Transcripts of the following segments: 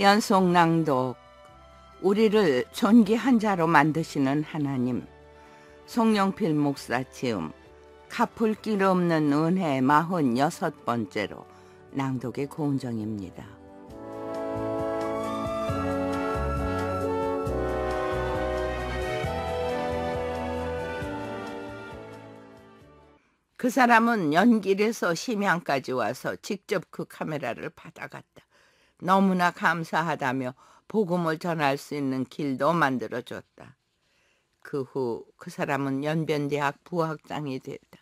연속 낭독 우리를 존귀한 자로 만드시는 하나님 송영필 목사 지음 갚을 길 없는 은혜 마흔 여섯 번째로 낭독의 고은정입니다. 그 사람은 연길에서 심양까지 와서 직접 그 카메라를 받아갔다. 너무나 감사하다며 복음을 전할 수 있는 길도 만들어줬다. 그 후그 그 사람은 연변대학 부학장이 됐다.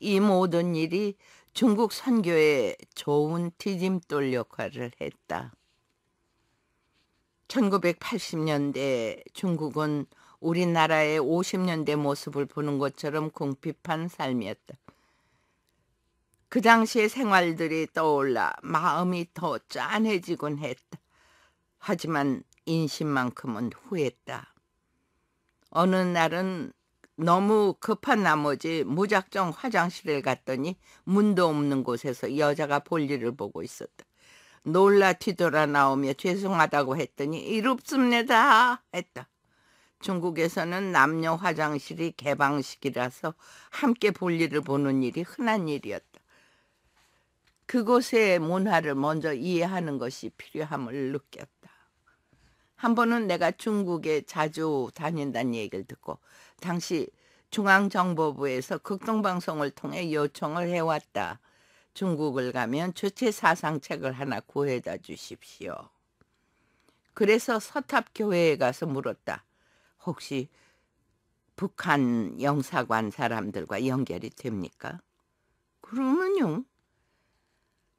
이 모든 일이 중국 선교에 좋은 디딤돌 역할을 했다. 1980년대 중국은 우리나라의 50년대 모습을 보는 것처럼 궁핍한 삶이었다. 그 당시의 생활들이 떠올라 마음이 더 짠해지곤 했다. 하지만 인심만큼은 후했다. 어느 날은 너무 급한 나머지 무작정 화장실에 갔더니 문도 없는 곳에서 여자가 볼일을 보고 있었다. 놀라 뒤돌아 나오며 죄송하다고 했더니 이롭습니다 했다. 중국에서는 남녀 화장실이 개방식이라서 함께 볼일을 보는 일이 흔한 일이었다. 그곳의 문화를 먼저 이해하는 것이 필요함을 느꼈다. 한 번은 내가 중국에 자주 다닌다는 얘기를 듣고 당시 중앙정보부에서 극동방송을 통해 요청을 해왔다. 중국을 가면 주체 사상책을 하나 구해다 주십시오. 그래서 서탑교회에 가서 물었다. 혹시 북한 영사관 사람들과 연결이 됩니까? 그러면요.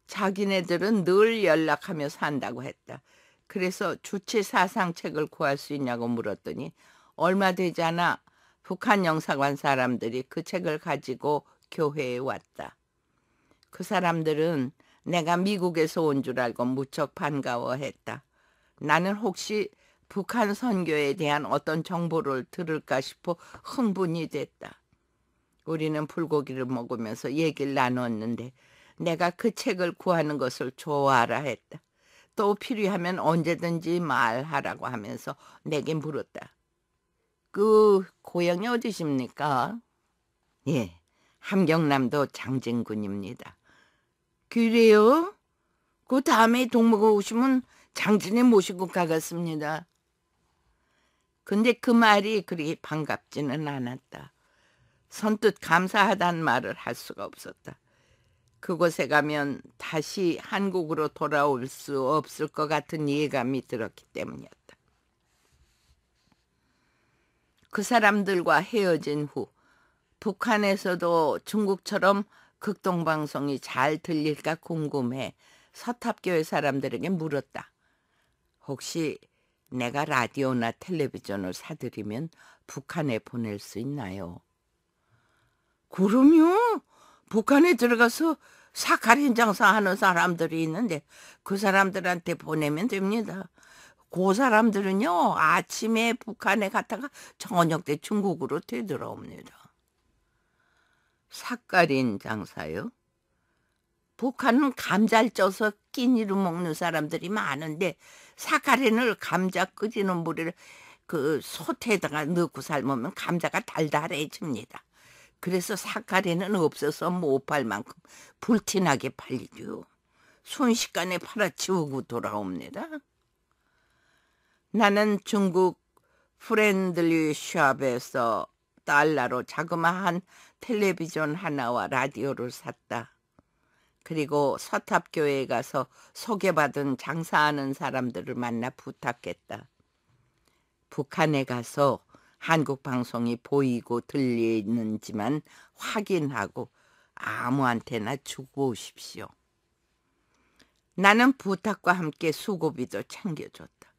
자기네들은 늘 연락하며 산다고 했다. 그래서 주체 사상책을 구할 수 있냐고 물었더니 얼마 되지 않아 북한 영사관 사람들이 그 책을 가지고 교회에 왔다. 그 사람들은 내가 미국에서 온 줄 알고 무척 반가워했다. 나는 혹시 북한 선교에 대한 어떤 정보를 들을까 싶어 흥분이 됐다. 우리는 불고기를 먹으면서 얘기를 나눴는데 내가 그 책을 구하는 것을 좋아하라 했다. 또 필요하면 언제든지 말하라고 하면서 내게 물었다. 그 고향이 어디십니까? 예, 함경남도 장진군입니다. 그래요? 그 다음에 동무가 오시면 장진에 모시고 가겠습니다. 근데 그 말이 그리 반갑지는 않았다. 선뜻 감사하단 말을 할 수가 없었다. 그곳에 가면 다시 한국으로 돌아올 수 없을 것 같은 예감이 들었기 때문이었다. 그 사람들과 헤어진 후 북한에서도 중국처럼 극동방송이 잘 들릴까 궁금해 서탑교회 사람들에게 물었다. 혹시 내가 라디오나 텔레비전을 사들이면 북한에 보낼 수 있나요? 그럼요. 북한에 들어가서 사카린 장사하는 사람들이 있는데 그 사람들한테 보내면 됩니다. 그 사람들은요 아침에 북한에 갔다가 저녁 때 중국으로 되돌아옵니다. 사카린 장사요? 북한은 감자를 쪄서 끼니로 먹는 사람들이 많은데 사카린을 감자 끓이는 물을 그 솥에다가 넣고 삶으면 감자가 달달해집니다. 그래서 사카리는 없어서 못 팔 만큼 불티나게 팔리죠. 순식간에 팔아치우고 돌아옵니다. 나는 중국 프렌들리 샵에서 달러로 자그마한 텔레비전 하나와 라디오를 샀다. 그리고 서탑교회에 가서 소개받은 장사하는 사람들을 만나 부탁했다. 북한에 가서 한국 방송이 보이고 들리는지만 확인하고 아무한테나 주고 오십시오. 나는 부탁과 함께 수고비도 챙겨줬다.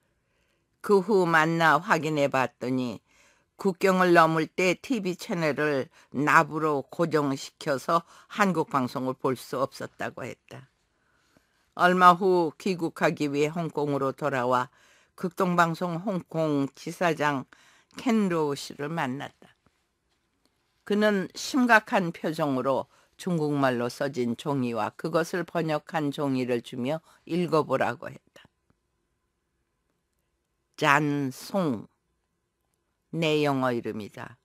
그 후 만나 확인해 봤더니 국경을 넘을 때 TV 채널을 납으로 고정시켜서 한국 방송을 볼 수 없었다고 했다. 얼마 후 귀국하기 위해 홍콩으로 돌아와 극동방송 홍콩 지사장 켄로우 씨를 만났다. 그는 심각한 표정으로 중국말로 써진 종이와 그것을 번역한 종이를 주며 읽어보라고 했다. 잔송 내 영어 이름이다.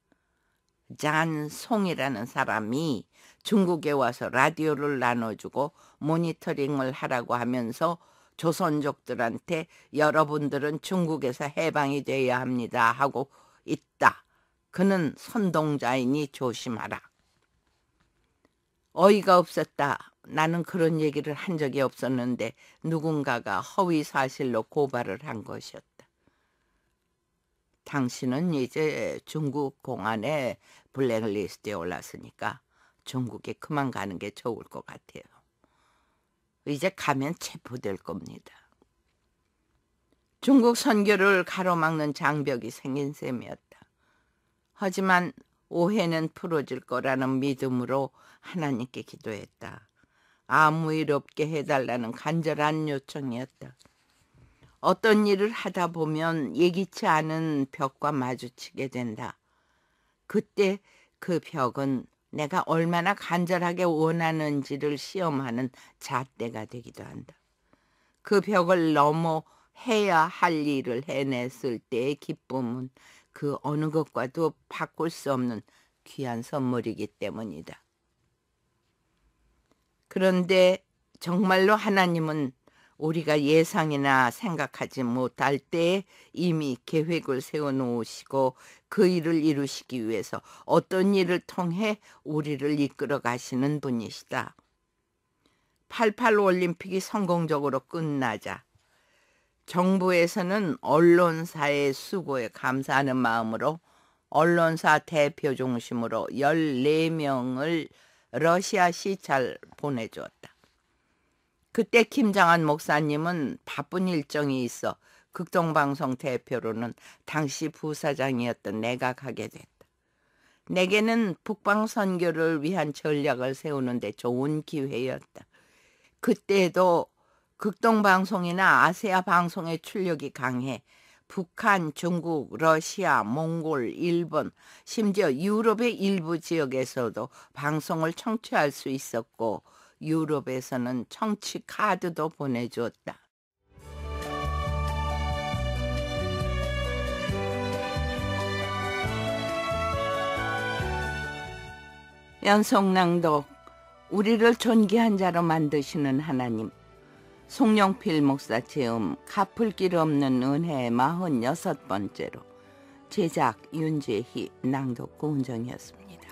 잔송이라는 사람이 중국에 와서 라디오를 나눠주고 모니터링을 하라고 하면서 조선족들한테 여러분들은 중국에서 해방이 되어야 합니다 하고 있다. 그는 선동자이니 조심하라. 어이가 없었다. 나는 그런 얘기를 한 적이 없었는데 누군가가 허위 사실로 고발을 한 것이었다. 당신은 이제 중국 공안에 블랙리스트에 올랐으니까 중국에 그만 가는 게 좋을 것 같아요. 이제 가면 체포될 겁니다. 중국 선교를 가로막는 장벽이 생긴 셈이었다. 하지만 오해는 풀어질 거라는 믿음으로 하나님께 기도했다. 아무 일 없게 해달라는 간절한 요청이었다. 어떤 일을 하다 보면 예기치 않은 벽과 마주치게 된다. 그때 그 벽은 내가 얼마나 간절하게 원하는지를 시험하는 잣대가 되기도 한다. 그 벽을 넘어 해야 할 일을 해냈을 때의 기쁨은 그 어느 것과도 바꿀 수 없는 귀한 선물이기 때문이다. 그런데 정말로 하나님은 우리가 예상이나 생각하지 못할 때 이미 계획을 세워놓으시고 그 일을 이루시기 위해서 어떤 일을 통해 우리를 이끌어 가시는 분이시다. 88 올림픽이 성공적으로 끝나자 정부에서는 언론사의 수고에 감사하는 마음으로 언론사 대표 중심으로 14명을 러시아 시찰 보내줬다. 그때 김장한 목사님은 바쁜 일정이 있어 극동방송 대표로는 당시 부사장이었던 내가 가게 됐다. 내게는 북방 선교를 위한 전략을 세우는데 좋은 기회였다. 그때도 극동방송이나 아세아 방송의 출력이 강해 북한, 중국, 러시아, 몽골, 일본, 심지어 유럽의 일부 지역에서도 방송을 청취할 수 있었고 유럽에서는 청취 카드도 보내주었다. 연성낭독 우리를 존귀한 자로 만드시는 하나님 송영필 목사 체험 갚을 길 없는 은혜의 마흔 여섯 번째로 제작 윤재희 낭독 고은정이었습니다.